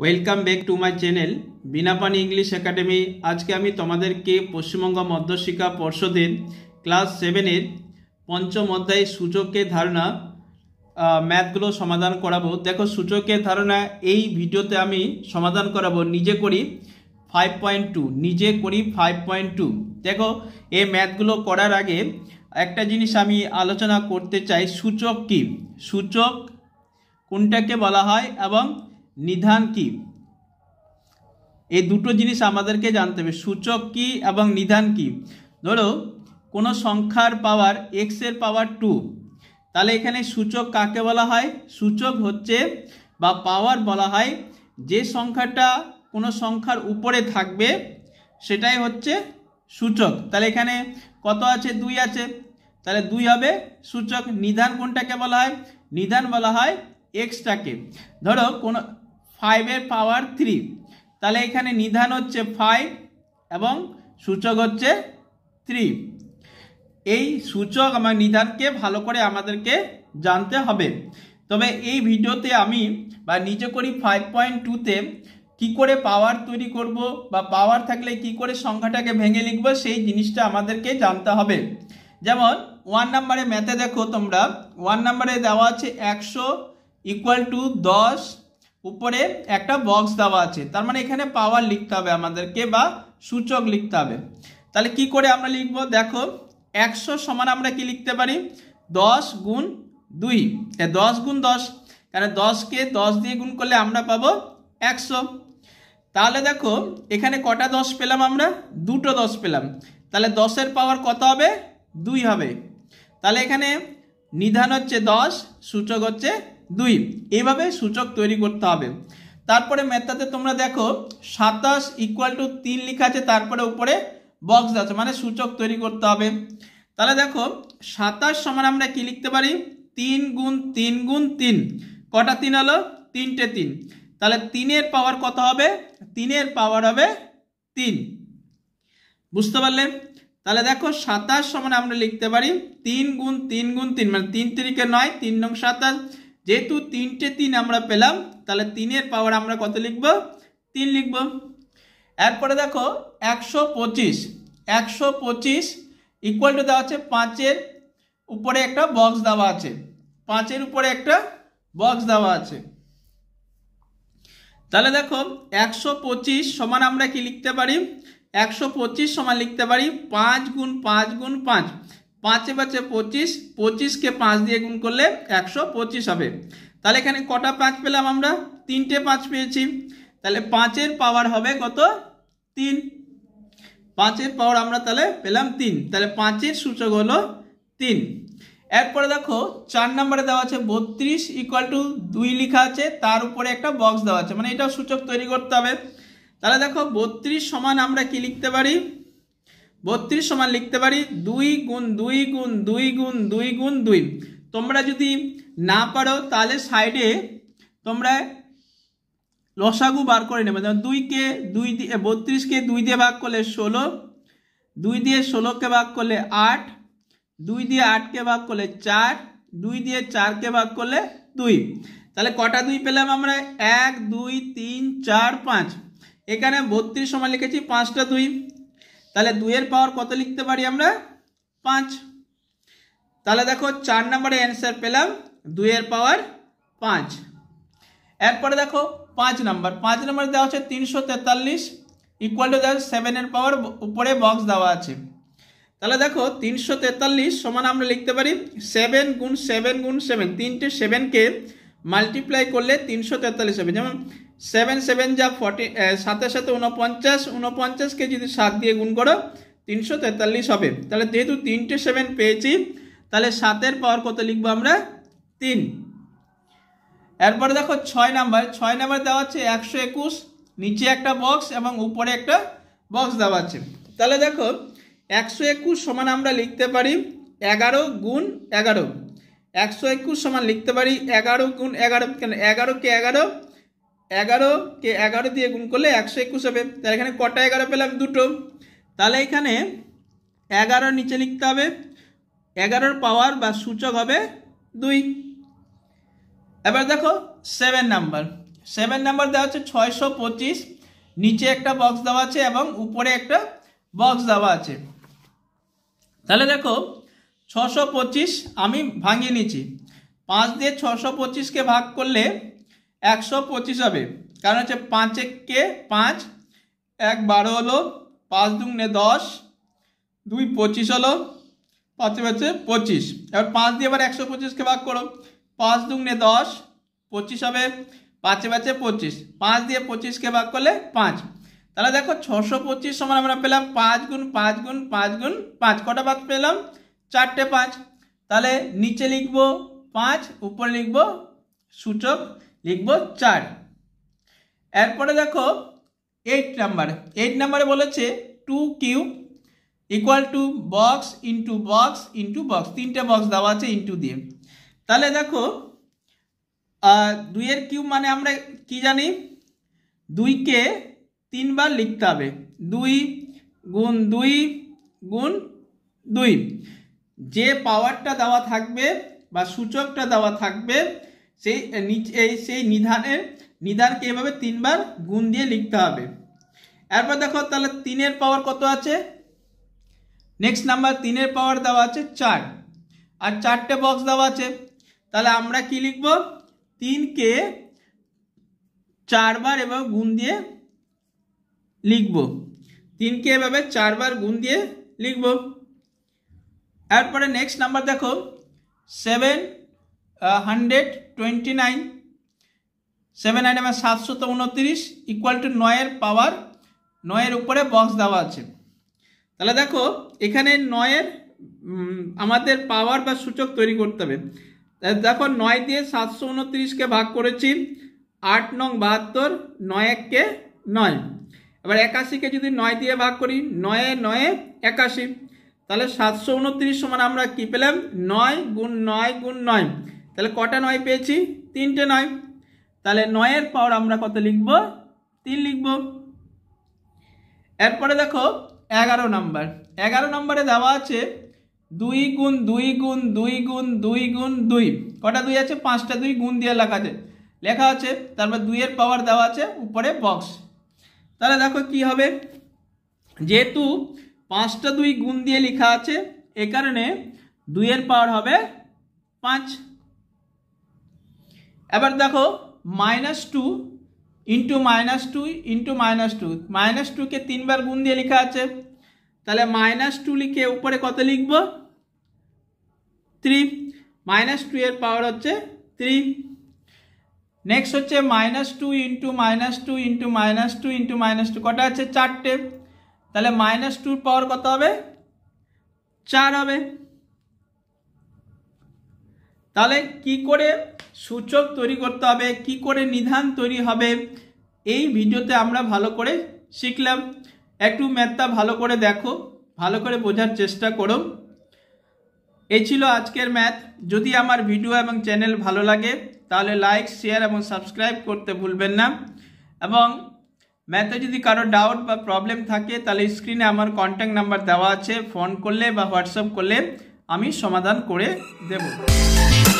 welcome back to my channel Binapani English academy আজকে আমি তোমাদেরকে পশ্চিমবঙ্গ মধ্যশিক্ষা পর্ষদের ক্লাস সেভেনের পঞ্চম অধ্যায় সূচকের ধারণা ম্যাথগুলো সমাধান করাবো দেখো সূচকের ধারণা এই ভিডিওতে আমি সমাধান করাবো নিজে করি ফাইভ পয়েন্ট টু নিজে করি ফাইভ পয়েন্ট টু দেখো এই ম্যাথগুলো করার আগে একটা জিনিস আমি আলোচনা করতে চাই সূচক কী সূচক কোনটাকে বলা হয় এবং নিধান কি এই দুটো জিনিস আমাদেরকে জানতে হবে সূচক কি এবং নিধান কি ধরো কোনো সংখ্যার পাওয়ার এক্সের পাওয়ার টু তাহলে এখানে সূচক কাকে বলা হয় সূচক হচ্ছে বা পাওয়ার বলা হয় যে সংখ্যাটা কোনো সংখ্যার উপরে থাকবে সেটাই হচ্ছে সূচক তাহলে এখানে কত আছে দুই আছে তাহলে দুই হবে সূচক নিধান কোনটাকে বলা হয় নিধান বলা হয় এক্সটাকে ধরো কোনো ফাইভের পাওয়ার থ্রি তাহলে এখানে নিধান হচ্ছে ফাইভ এবং সূচক হচ্ছে থ্রি এই সূচক আমার নিধানকে ভালো করে আমাদেরকে জানতে হবে তবে এই ভিডিওতে আমি বা নিজে করি ফাইভ পয়েন্ট টুতে কী করে পাওয়ার তৈরি করব বা পাওয়ার থাকলে কি করে সংখ্যাটাকে ভেঙে লিখব সেই জিনিসটা আমাদেরকে জানতে হবে যেমন ওয়ান নাম্বারে ম্যাথে দেখো তোমরা ওয়ান নাম্বারে দেওয়া আছে একশো ইকুয়াল টু দশ উপরে একটা বক্স দেওয়া আছে তার মানে এখানে পাওয়ার লিখতে হবে আমাদেরকে বা সূচক লিখতে হবে তাহলে কি করে আমরা লিখব দেখো একশো সমান আমরা কি লিখতে পারি দশ গুণ দুই দশ গুণ দশ কেন দশকে দশ দিয়ে গুণ করলে আমরা পাবো একশো তাহলে দেখো এখানে কটা দশ পেলাম আমরা দুটো দশ পেলাম তাহলে দশের পাওয়ার কত হবে দুই হবে তাহলে এখানে নিধান হচ্ছে দশ সূচক হচ্ছে দুই এইভাবে সূচক তৈরি করতে হবে তারপরে মেথাতে তোমরা দেখো সাতাশ ইকুয়াল টু তিন লেখা আছে তারপরে উপরে বক্স আছে মানে সূচক তৈরি করতে হবে তাহলে দেখো সাতাশ সমান আমরা কি লিখতে পারি তিন গুণ তিন গুণ তিন কটা তিন হলো তিনটে তিন তাহলে তিনের পাওয়ার কত হবে তিনের পাওয়ার হবে তিন বুঝতে পারলে তাহলে দেখো সাতাশ সমান আমরা লিখতে পারি তিন গুণ তিন গুণ তিন মানে তিন তিরিকে নয় তিন নং সাতাশ যেহেতু তিনটে তিন আমরা পেলাম তাহলে তিনের পাওয়ার আমরা কত লিখব তিন লিখব এরপরে দেখো একশো পঁচিশ একশো পঁচিশ ইকুয়াল টু দেওয়া আছে পাঁচের উপরে একটা বক্স দেওয়া আছে পাঁচের উপরে একটা বক্স দেওয়া আছে তাহলে দেখো একশো পঁচিশ সমান আমরা কি লিখতে পারি একশো পঁচিশ সমান লিখতে পারি পাঁচ গুণ পাঁচ গুণ পাঁচ পাঁচে পাঁচে পঁচিশ পঁচিশকে পাঁচ দিয়ে গুণ করলে একশো পঁচিশ হবে তাহলে এখানে কটা পাঁচ পেলাম আমরা তিনটে পাঁচ পেয়েছি তাহলে পাঁচের পাওয়ার হবে কত তিন পাঁচের পাওয়ার আমরা তাহলে পেলাম তিন তাহলে পাঁচের সূচক হলো তিন এরপরে দেখো চার নম্বরে দেওয়া আছে বত্রিশ ইকুয়াল টু দুই লেখা আছে তার উপরে একটা বক্স দেওয়া আছে মানে এটাও সূচক তৈরি করতে হবে তাহলে দেখো বত্রিশ সমান আমরা কি লিখতে পারি বত্রিশ সমান লিখতে পারি দুই গুণ দুই গুণ দুই গুণ দুই গুণ দুই তোমরা যদি না পারো তাহলে সাইডে তোমরা লসাগু বার করে নেবে যেমন দুইকে দুই দিয়ে বত্রিশকে দুই দিয়ে ভাগ করলে ষোলো দুই দিয়ে ষোলোকে ভাগ করলে আট দুই দিয়ে আটকে ভাগ করলে চার দুই দিয়ে চারকে ভাগ করলে দুই তাহলে কটা দুই পেলাম আমরা এক দুই তিন চার পাঁচ এখানে বত্রিশ সমান লিখেছি পাঁচটা দুই তাহলে দুইয়ের পাওয়ার কত লিখতে পারি আমরা পাঁচ তাহলে দেখো চার নম্বরে অ্যান্সার পেলাম দুইয়ের পাওয়ার পাঁচ এরপরে দেখো পাঁচ নম্বর পাঁচ নম্বর দেওয়া হচ্ছে তিনশো তেতাল্লিশ ইকুয়াল টু দেখো সেভেনের পাওয়ার উপরে বক্স দেওয়া আছে তাহলে দেখো তিনশো তেতাল্লিশ সমান আমরা লিখতে পারি সেভেন গুণ সেভেন গুণ সেভেন তিনটে সেভেনকে মাল্টিপ্লাই করলে তিনশো তেতাল্লিশ হবে যেমন সেভেন সেভেন যা ফর্টি সাথে সাথে উনপঞ্চাশ উনপঞ্চাশকে যদি সাত দিয়ে গুণ করো তিনশো তেতাল্লিশ হবে তাহলে যেহেতু তিনটে সেভেন পেয়েছি তাহলে সাতের পাওয়ার কত লিখবো আমরা তিন এরপরে দেখো ছয় নাম্বার ছয় নাম্বার দেওয়া আছে একশো একুশ নিচে একটা বক্স এবং উপরে একটা বক্স দেওয়া আছে তাহলে দেখো একশো একুশ সমান আমরা লিখতে পারি এগারো গুণ এগারো একশো একুশ সমান লিখতে পারি এগারো গুণ এগারো কেন এগারোকে এগারো এগারো কে এগারো দিয়ে গুণ করলে একশো একুশ হবে তাহলে এখানে কটা এগারো পেলাম দুটো তাহলে এখানে এগারোর নিচে লিখতে হবে এগারোর পাওয়ার বা সূচক হবে দুই এবার দেখো সেভেন নাম্বার সেভেন নাম্বার দেওয়া হচ্ছে ছয়শো পঁচিশ নিচে একটা বক্স দেওয়া আছে এবং উপরে একটা বক্স দেওয়া আছে তাহলে দেখো ছশো পঁচিশ আমি ভাঙিয়ে নিচ্ছি পাঁচ দিয়ে ছশো পঁচিশকে ভাগ করলে একশো পঁচিশ হবে কারণ হচ্ছে পাঁচ কে পাঁচ এক বারো হলো পাঁচ দুগুণে দশ দুই পঁচিশ হলো পাঁচে পাঁচে পঁচিশ এবার পাঁচ দিয়ে এবার একশো পঁচিশকে ভাগ করো পাঁচ দুগুণে দশ পঁচিশ হবে পাঁচে পাঁচে পঁচিশ পাঁচ দিয়ে পঁচিশকে ভাগ করলে পাঁচ তাহলে দেখো ছশো পঁচিশ সমান আমরা পেলাম পাঁচ গুণ পাঁচ গুণ পাঁচ গুণ পাঁচ কটা পাঁচ পেলাম চারটে পাঁচ তাহলে নিচে লিখবো পাঁচ উপরে লিখব সূচক লিখব চার এরপরে দেখো এইট নাম্বার এইট নাম্বারে বলেছে two cube equal to box into box into box তিনটে বক্স দেওয়া আছে ইন্টু দিয়ে তাহলে দেখো দুইয়ের কিউব মানে আমরা কি জানি দুইকে তিনবার লিখতে হবে দুই গুণ দুই গুণ দুই যে পাওয়ারটা দেওয়া থাকবে বা সূচকটা দেওয়া থাকবে সেই এই সেই নিধানের নিধানকে এভাবে তিনবার গুণ দিয়ে লিখতে হবে এরপর দেখো তাহলে তিনের পাওয়ার কত আছে নেক্সট নাম্বার তিনের পাওয়ার দেওয়া আছে চার আর চারটে বক্স দেওয়া আছে তাহলে আমরা কি লিখব তিনকে চারবার এভাবে গুণ দিয়ে লিখব তিনকে এভাবে চারবার গুণ দিয়ে লিখব এরপরে নেক্সট নাম্বার দেখো seven hundred twenty nine seven nine আমার সাতশত উনত্রিশ ইকুয়াল টু নয়ের পাওয়ার নয়ের উপরে বক্স দেওয়া আছে তাহলে দেখো এখানে নয়ের আমাদের পাওয়ার বা সূচক তৈরি করতে হবে দেখো নয় দিয়ে সাতশো উনত্রিশকে ভাগ করেছি আট নং বাহাত্তর নয় এককে নয় এবার একাশিকে যদি নয় দিয়ে ভাগ করি নয়ে নয়ে একাশি তাহলে সাতশো উনত্রিশ সমান আমরা কী পেলাম নয় গুণ নয় গুণ নয় তাহলে কটা নয় পেয়েছি তিনটে নয় তাহলে নয়ের পাওয়ার আমরা কত লিখব তিন লিখব এরপরে দেখো এগারো নাম্বার এগারো নম্বরে দেওয়া আছে দুই গুণ দুই গুণ দুই গুণ দুই গুণ দুই কটা দুই আছে পাঁচটা দুই গুণ দিয়ে লেখা আছে লেখা আছে তারপর দুইয়ের পাওয়ার দেওয়া আছে উপরে বক্স তাহলে দেখো কি হবে যেহেতু পাঁচটা দুই গুণ দিয়ে লেখা আছে এ কারণে দুইয়ের পাওয়ার হবে পাঁচ এবার দেখো minus two into minus two into minus two minus টুকে তিনবার গুণ দিয়ে লেখা আছে তাহলে মাইনাস টু লিখে উপরে কত লিখব থ্রি মাইনাস টু এর পাওয়ার হচ্ছে থ্রি নেক্সট হচ্ছে minus two into minus two into minus two into minus two কটা আছে চারটে তাহলে মাইনাস টুর পাওয়ার কত হবে চার হবে তাহলে কি করে সূচক তৈরি করতে হবে কি করে নিধান তৈরি হবে এই ভিডিওতে আমরা ভালো করে শিখলাম একটু ম্যাথটা ভালো করে দেখো ভালো করে বোঝার চেষ্টা করো এই ছিল আজকের ম্যাথ যদি আমার ভিডিও এবং চ্যানেল ভালো লাগে তাহলে লাইক শেয়ার এবং সাবস্ক্রাইব করতে ভুলবেন না এবং ম্যাথে যদি কারো ডাউট বা প্রবলেম থাকে তাহলে স্ক্রিনে আমার কন্ট্যাক্ট নাম্বার দেওয়া আছে ফোন করলে বা হোয়াটসঅ্যাপ করলে আমি সমাধান করে দেব